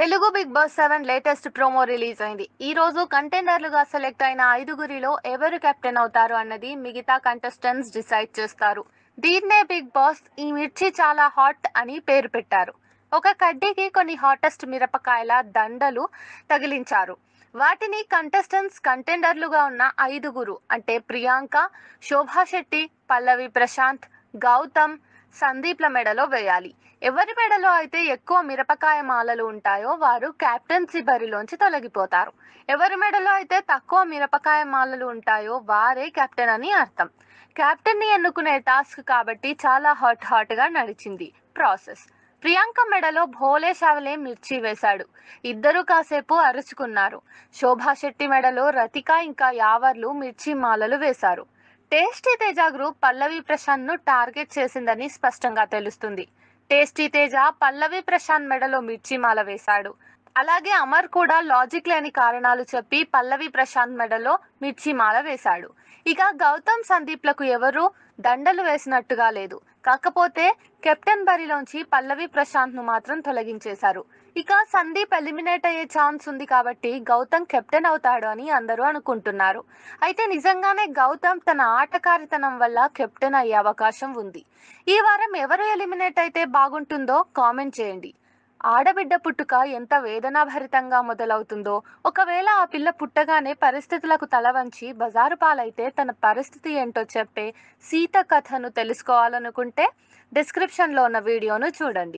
Telugu Bigg Boss seven latest promo release అయింది ఈ రోజు కంటెండర్లుగా సెలెక్ట్ అయిన ఐదుగురిలో ఎవరు కెప్టెన్ అవుతారు అన్నది మిగతా కంటెస్టెంట్స్ డిసైడ్ చేస్తారు దీన్నే బిగ్ బాస్ ఈ మిర్చి చాలా హాట్ అని పేరు పెట్టారు ఒక కడ్డీకి కొన్ని హాటెస్ట్ మిరపకాయల దండలు తగిలించారు వాటిని కంటెస్టెంట్స్ కంటెండర్లుగా ఉన్న ఐదుగురు అంటే ప్రియాంక శోభా శెట్టి పల్లవి ప్రశాంత్ గౌతమ్ సందీప్ల మెడలో వేయాలి ఎవరి మెడలో అయితే ఎక్కువ మిరపకాయ మాలలు ఉంటాయో వారు క్యాప్టెన్సీ బరిలోంచి తొలగిపోతారు ఎవరి మెడలో అయితే తక్కువ మిరపకాయ మాలలు ఉంటాయో వారే కెప్టెన్ అని అర్థం కెప్టెన్ ని ఎన్నుకునే టాస్క్ కాబట్టి చాలా హాట్ హాట్ గా నడిచింది ప్రాసెస్ ప్రియాంక మెడలో భోలే శావలే మిర్చి వేశాడు ఇద్దరు కాసేపు అరుచుకున్నారు శోభా శెట్టి మెడలో రతిక ఇంకా యావర్లు మిర్చి మాలలు వేశారు టేస్టీ తేజ గ్రూప్ పల్లవి ప్రశాంత్ ను టార్గెట్ చేసిందని స్పష్టంగా తెలుస్తుంది టేస్టీ తేజ పల్లవి ప్రశాంత్ మెడలో మిర్చి మాల వేశాడు అలాగే అమర్ కూడా లాజిక్ లేని కారణాలు చెప్పి పల్లవి ప్రశాంత్ మెడలో మిర్చి మాల వేశాడు ఇక గౌతమ్ సందీప్లకు ఎవరు దండలు వేసినట్టుగా లేదు కాకపోతే కెప్టెన్ బరిలోంచి పల్లవి ప్రశాంత్ ను మాత్రం తొలగించేశారు ఇక సందీప్ ఎలిమినేట్ అయ్యే ఛాన్స్ ఉంది కాబట్టి గౌతమ్ కెప్టెన్ అవుతాడు అని అందరూ అనుకుంటున్నారు అయితే నిజంగానే గౌతమ్ తన ఆటకారితనం వల్ల కెప్టెన్ అయ్యే అవకాశం ఉంది ఈ వారం ఎవరు ఎలిమినేట్ అయితే బాగుంటుందో కామెంట్ చేయండి ఆడబిడ్డ పుట్టుక ఎంత వేదనాభరితంగా మొదలవుతుందో ఒకవేళ ఆ పిల్ల పుట్టగానే పరిస్థితులకు తలవంచి బజారు పాలైతే తన పరిస్థితి ఏంటో చెప్పే సీత కథను తెలుసుకోవాలనుకుంటే డిస్క్రిప్షన్లో ఉన్న వీడియోను చూడండి